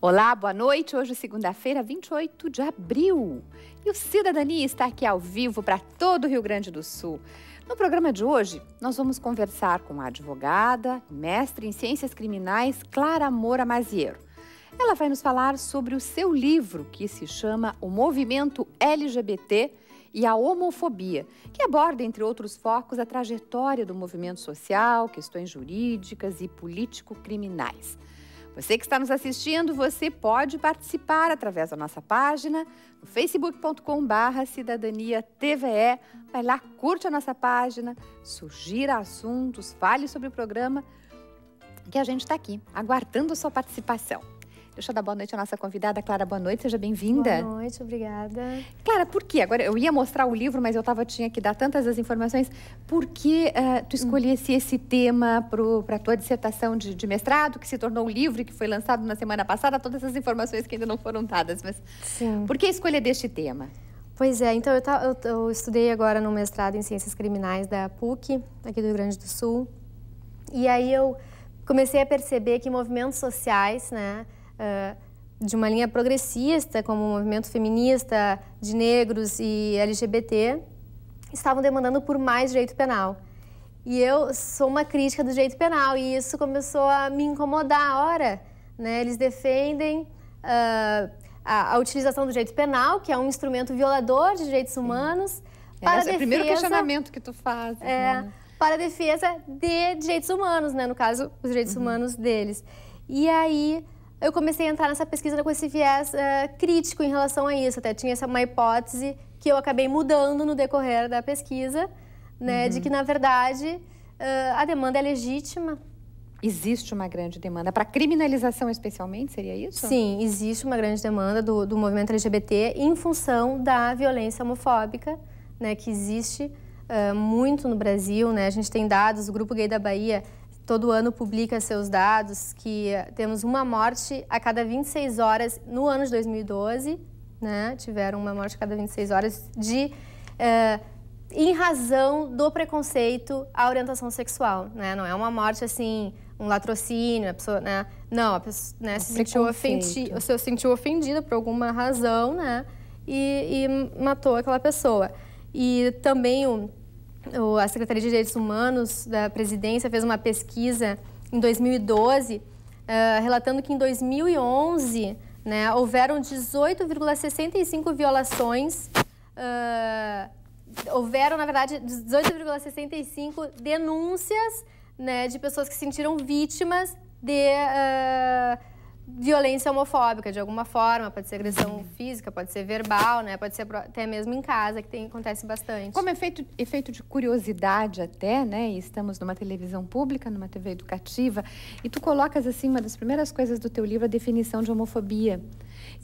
Olá, boa noite. Hoje, é segunda-feira, 28 de abril. E o Cidadania está aqui ao vivo para todo o Rio Grande do Sul. No programa de hoje, nós vamos conversar com a advogada, mestre em ciências criminais, Clara Moura Maziero. Ela vai nos falar sobre o seu livro, que se chama O Movimento LGBT e a Homofobia, que aborda, entre outros focos, a trajetória do movimento social, questões jurídicas e político-criminais. Você que está nos assistindo, você pode participar através da nossa página no facebookcom Cidadania TVE. Vai lá, curte a nossa página, sugira assuntos, fale sobre o programa, que a gente está aqui aguardando sua participação. Deixa eu dar boa noite à nossa convidada. Clara, boa noite, seja bem-vinda. Boa noite, obrigada. Clara, por quê? Agora, eu ia mostrar o livro, mas eu tava, tinha que dar tantas as informações. Por que uh, tu escolhesse hum. esse tema para a tua dissertação de, de, mestrado, que se tornou o livro que foi lançado na semana passada? Todas essas informações que ainda não foram dadas. Mas Sim. por que a escolha deste tema? Pois é, então eu, tá, eu, eu estudei agora no mestrado em Ciências Criminais da PUC, aqui do Rio Grande do Sul. E aí eu comecei a perceber que movimentos sociais, né, ah, de uma linha progressista, como o movimento feminista de negros e LGBT, estavam demandando por mais direito penal. E eu sou uma crítica do direito penal e isso começou a me incomodar. Ora, né, eles defendem uh, a, a, utilização do direito penal, que é um instrumento violador de direitos Sim. humanos, para Esse é o primeiro questionamento que tu faz. É, né? Para defesa de direitos humanos, né, no caso, os direitos uhum. humanos deles. E aí eu comecei a entrar nessa pesquisa com esse viés uh, crítico em relação a isso. Até tinha essa uma hipótese que eu acabei mudando no decorrer da pesquisa, né, uhum. de que na verdade uh, a demanda é legítima. Existe uma grande demanda para criminalização especialmente, seria isso? Sim, existe uma grande demanda do, do movimento LGBT em função da violência homofóbica, né, que existe uh, muito no Brasil, né? A gente tem dados, o grupo Gay da Bahia todo ano publica seus dados, que eh, temos uma morte a cada 26 horas no ano de 2012, né? Tiveram uma morte a cada 26 horas de eh, em razão do preconceito à orientação sexual, né? Não é uma morte assim, um latrocínio, a pessoa, né? Não, a pessoa né, se sentiu ofendida, se sentiu ofendida por alguma razão, né? E, e matou aquela pessoa. E também o a Secretaria de Direitos Humanos da presidência fez uma pesquisa em 2012, uh, eh, relatando que em 2011 né, houveram 18,65 violações, uh, houveram, na verdade, 18,65 denúncias né, de pessoas que se sentiram vítimas de. Uh, violência homofóbica de alguma forma, pode ser agressão física, pode ser verbal, né? Pode ser até mesmo em casa, que tem, acontece bastante. Como efeito, efeito de curiosidade até, né? E estamos numa televisão pública, numa TV educativa, e tu colocas assim uma das primeiras coisas do teu livro a definição de homofobia,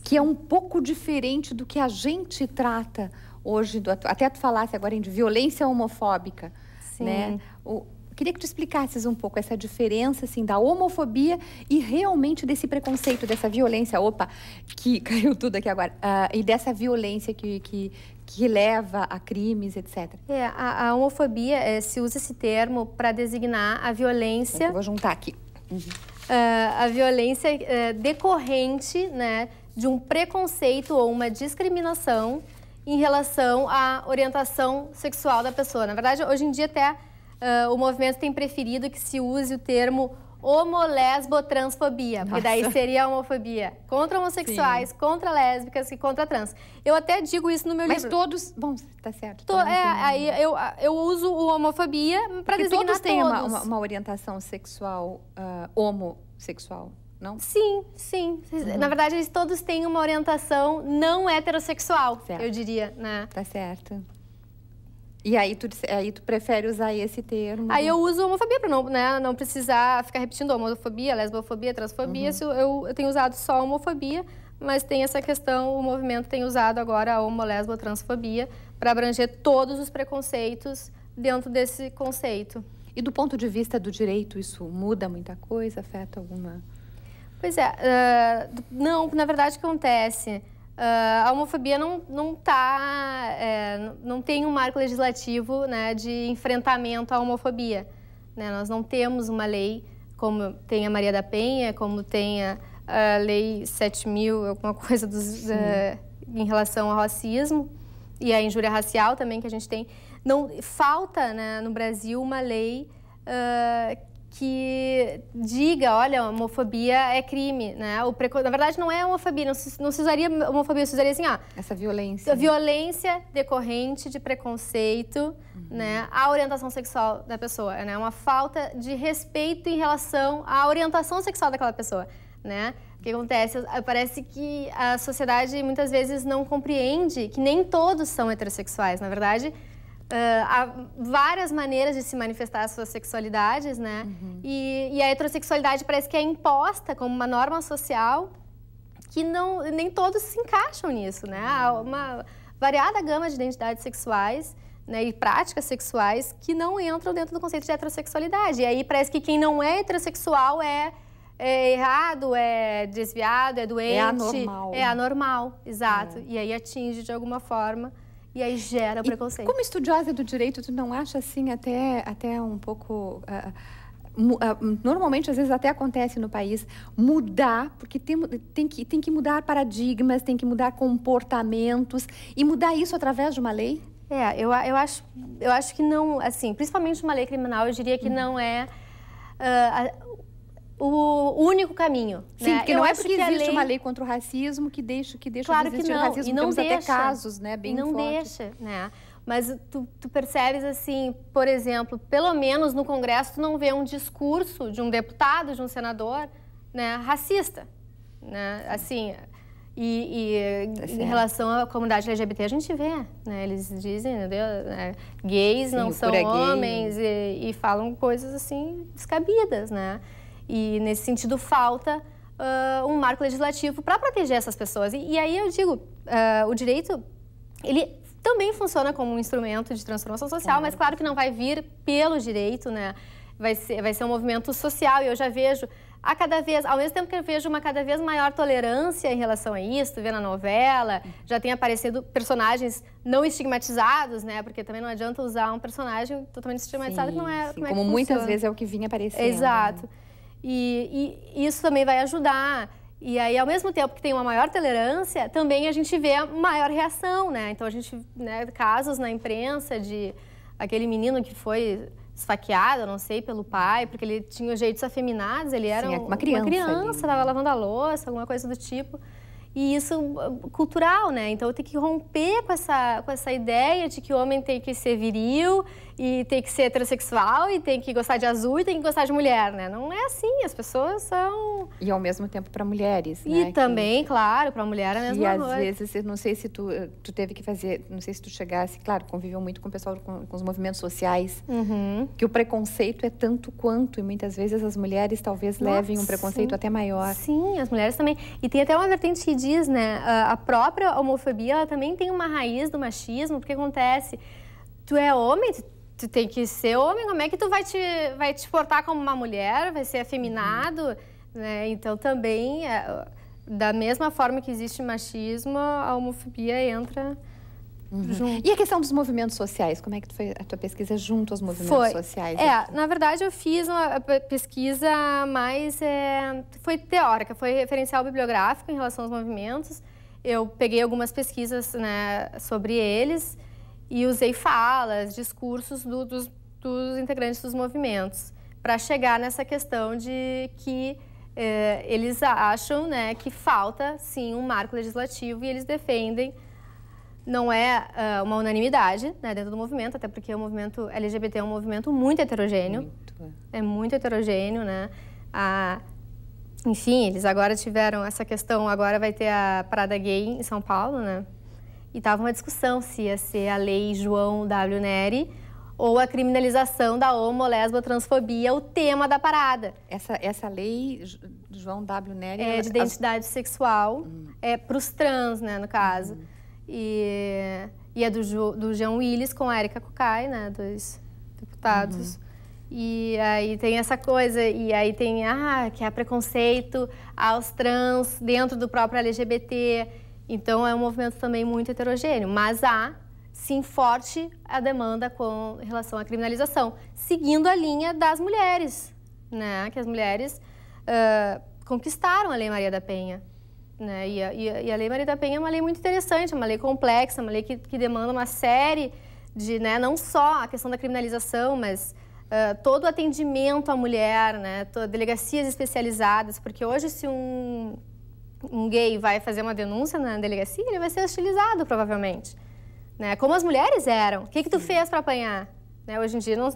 que é um pouco diferente do que a gente trata hoje, do, até tu falasse agora em de violência homofóbica, Sim. né? O, queria que tu explicasses um pouco essa diferença assim da homofobia e realmente desse preconceito, dessa violência, opa, que caiu tudo aqui agora, uh, e dessa violência que, que, que leva a crimes, etc. É, a, a homofobia é, se usa esse termo para designar a violência. Eu vou juntar aqui. Uhum. Uh, a violência uh, decorrente, né, de um preconceito ou uma discriminação em relação à orientação sexual da pessoa. Na verdade, hoje em dia até uh, o movimento tem preferido que se use o termo homolesbotransfobia, porque daí seria a homofobia contra homossexuais, Sim. contra lésbicas e contra trans. Eu até digo isso no meu Mas livro. Mas todos, bom, tá certo. To, é, né? aí eu, eu uso o homofobia para designar todos. têm todos. Uma, uma, orientação sexual uh, homossexual. Não? Sim, sim. Uhum. Na verdade, eles todos têm uma orientação não heterossexual, certo. eu diria, né? Tá certo. E aí tu, aí tu prefere usar esse termo? Aí eu uso homofobia para não, né, não precisar ficar repetindo homofobia, lesbofobia, transfobia. Uhum. Eu, eu tenho usado só homofobia, mas tem essa questão, o movimento tem usado agora a homo, lesbo, transfobia para abranger todos os preconceitos dentro desse conceito. E do ponto de vista do direito, isso muda muita coisa? Afeta alguma... Pois é, uh, não, na verdade o que acontece? Uh, a homofobia não, não tá, é, não tem um marco legislativo né, de enfrentamento à homofobia. Né? Nós não temos uma lei como tem a Maria da Penha, como tem a, a Lei 7.000, alguma coisa dos, uh, em relação ao racismo e a injúria racial também que a gente tem. Não falta né, no Brasil uma lei uh, que diga, olha, homofobia é crime, né? O preco... Na verdade, não é homofobia, não se, não se usaria homofobia, se usaria assim, ó... Essa violência. Né? Violência decorrente de preconceito, uhum. né? A orientação sexual da pessoa, né? Uma falta de respeito em relação à orientação sexual daquela pessoa, né? O que acontece? Parece que a sociedade muitas vezes não compreende que nem todos são heterossexuais, na verdade... Ah, há várias maneiras de se manifestar as suas sexualidades, né? Uhum. E, e a heterossexualidade parece que é imposta como uma norma social que não, nem todos se encaixam nisso, né? Há uhum. uma variada gama de identidades sexuais né, e práticas sexuais que não entram dentro do conceito de heterossexualidade. E aí parece que quem não é heterossexual é, é errado, é desviado, é doente. É anormal. É anormal, exato. É. E aí atinge de alguma forma e aí gera o preconceito. Como estudiosa do direito, tu não acha assim até, até um pouco. Uh, normalmente às vezes até acontece no país mudar porque tem, tem, que, tem que mudar paradigmas tem que mudar comportamentos e mudar isso através de uma lei é eu, eu acho eu acho que não assim principalmente uma lei criminal eu diria que hum. não é uh, o único caminho. Né? Sim, né? porque não é porque existe lei... uma lei contra o racismo que deixa que deixa claro de existir que não, o racismo. E não Temos deixa. até casos, né, bem e não deixa, né? Mas tu, tu, percebes assim, por exemplo, pelo menos no Congresso tu não vê um discurso de um deputado, de um senador, né, racista, né? Assim, e, e tá em relação à comunidade LGBT, a gente vê, né? Eles dizem, meu Deus, né? gays Sim, não são homens e, e falam coisas assim descabidas, né? E, nesse sentido, falta uh, um marco legislativo para proteger essas pessoas. E, e aí eu digo, uh, o direito, ele também funciona como um instrumento de transformação social, claro. mas claro que não vai vir pelo direito, né? Vai ser, vai ser um movimento social e eu já vejo a cada vez, ao mesmo tempo que eu vejo uma cada vez maior tolerância em relação a isso, vê na novela, já tem aparecido personagens não estigmatizados, né? Porque também não adianta usar um personagem totalmente estigmatizado sim, que não é. Sim, como, é como muitas vezes é o que vinha aparecendo. Né? Exato. Né? E, e, isso também vai ajudar. E aí, ao mesmo tempo que tem uma maior tolerância, também a gente vê a maior reação, né? Então, a gente, né, casos na imprensa de aquele menino que foi esfaqueado, não sei, pelo pai, porque ele tinha jeitos afeminados, ele era Sim, é uma criança, uma criança, estava né? lavando a louça, alguma coisa do tipo. E isso ah, cultural, né? Então eu tenho que romper com essa, com essa ideia de que o homem tem que ser viril e tem que ser heterossexual e tem que gostar de azul e tem que gostar de mulher, né? Não é assim, as pessoas são... E ao mesmo tempo para mulheres, né? E também, que... claro, para mulher é a mesma coisa. E às vezes, eu não sei se tu, eh, tu teve que fazer, não sei se tu chegasse, claro, conviveu muito com o pessoal, com, com os movimentos sociais, uhum. que o preconceito é tanto quanto e muitas vezes as mulheres talvez Nossa, levem um preconceito sim. até maior. Sim, as mulheres também. E tem até uma vertente de diz, né, a própria homofobia ela também tem uma raiz do machismo, porque acontece, tu é homem, tu, tu tem que ser homem, como é que tu vai te, vai te portar como uma mulher, vai ser afeminado, né? Então também, é, da mesma forma que existe machismo, a homofobia entra Uhum. E a questão dos movimentos sociais, como é que foi a tua pesquisa junto aos movimentos foi. sociais? É, na verdade eu fiz uma pesquisa mais, é, foi teórica, foi referencial bibliográfico em relação aos movimentos. Eu peguei algumas pesquisas né, sobre eles e usei falas, discursos do, dos, dos integrantes dos movimentos para chegar nessa questão de que é, eles acham né, que falta sim um marco legislativo e eles defendem não é uh, uma unanimidade né, dentro do movimento, até porque o movimento LGBT é um movimento muito heterogêneo. Muito. É muito heterogêneo, né? enfim, eles agora tiveram essa questão, agora vai ter a parada gay em São Paulo, né? E tava uma discussão se ia ser a lei João W. Neri ou a criminalização da homo, lesbo, transfobia, o tema da parada. Essa, essa lei, João W. Neri... É de tá identidade as... sexual, hum. é para os trans, né, no caso. Hum. E, e é do, do Jean Willis com a Erika Kukai, né? Dois deputados. Uhum. E aí tem essa coisa, e aí tem, ah, que há é preconceito aos trans dentro do próprio LGBT. Então é um movimento também muito heterogêneo, mas há sim forte a demanda com relação à criminalização, seguindo a linha das mulheres, né? Que as mulheres uh, conquistaram a Lei Maria da Penha. Né? E, a, e, a, Lei Maria da Penha é uma lei muito interessante, é uma lei complexa, uma lei que, que demanda uma série de, né, não só a questão da criminalização, mas uh, todo o atendimento à mulher, né, delegacias especializadas, porque hoje se um, um gay vai fazer uma denúncia na delegacia, ele vai ser hostilizado, provavelmente. Né? Como as mulheres eram. O que, que tu fez para apanhar? Né? Hoje em dia, não,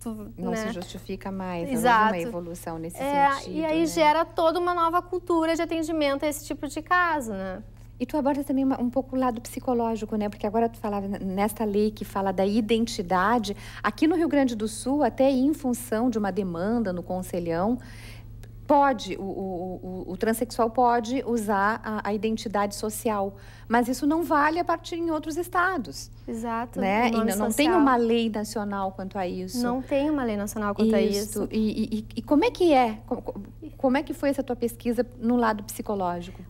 Tu, não né? se justifica mais. Exato. uma evolução nesse é, sentido. E aí né? gera toda uma nova cultura de atendimento a esse tipo de caso, né? E tu aborda também um pouco o lado psicológico, né? Porque agora tu falava nesta lei que fala da identidade. Aqui no Rio Grande do Sul, até em função de uma demanda no conselhão, pode, o, o, o, o, transexual pode usar a, a, identidade social, mas isso não vale a partir em outros estados. Exato. Né? não, não tem uma lei nacional quanto a isso. Não tem uma lei nacional quanto isso. a isso. E, e, e, como é que é? Como, como, é que foi essa tua pesquisa no lado psicológico?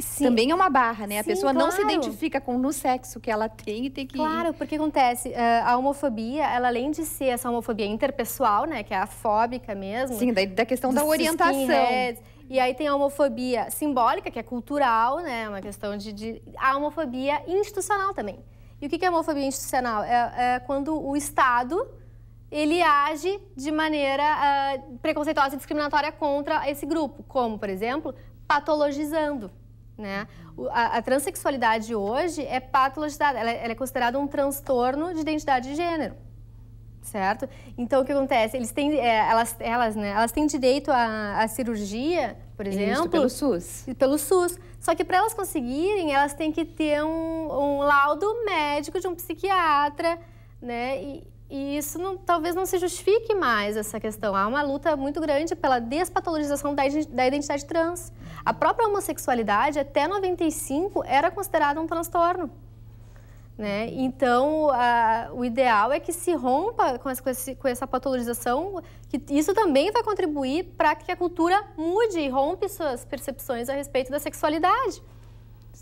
Sim. também é uma barra, né? Sim, a pessoa claro. não se identifica com no sexo que ela tem e tem que. Claro, porque acontece, eh, a homofobia, ela além de ser essa homofobia interpessoal, né? Que é a fóbica mesmo. Sim, da, da questão da orientação. Né, e aí tem a homofobia simbólica, que é cultural, né? Uma questão de. de... A homofobia institucional também. E o que é homofobia institucional? É, é, quando o Estado ele age de maneira uh, preconceituosa e discriminatória contra esse grupo, como, por exemplo, patologizando. Né? A, a transexualidade hoje é patologizada, ela, é, ela é considerada um transtorno de identidade de gênero certo? Então o que acontece? Eles têm, é, elas, elas, né, elas têm direito à, à cirurgia, por exemplo. Isso, pelo SUS. Pelo SUS. Só que para elas conseguirem, elas têm que ter um, um laudo médico de um psiquiatra, né? E, e isso não, talvez não se justifique mais essa questão. Há uma luta muito grande pela despatologização da, da identidade trans. A própria homossexualidade, até 95, era considerada um transtorno. Né? Então, a, o ideal é que se rompa com, essa, com, esse, com essa patologização, que isso também vai contribuir para que a cultura mude e rompe suas percepções a respeito da sexualidade.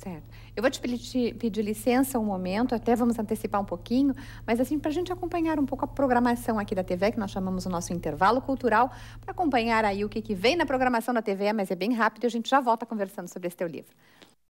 Certo. Eu vou te pedir, pedir licença um momento, até vamos antecipar um pouquinho, mas assim, para a gente acompanhar um pouco a programação aqui da TV, que nós chamamos o nosso intervalo cultural, para acompanhar aí o que, que vem na programação da TV, mas é bem rápido e a gente já volta conversando sobre esse teu livro.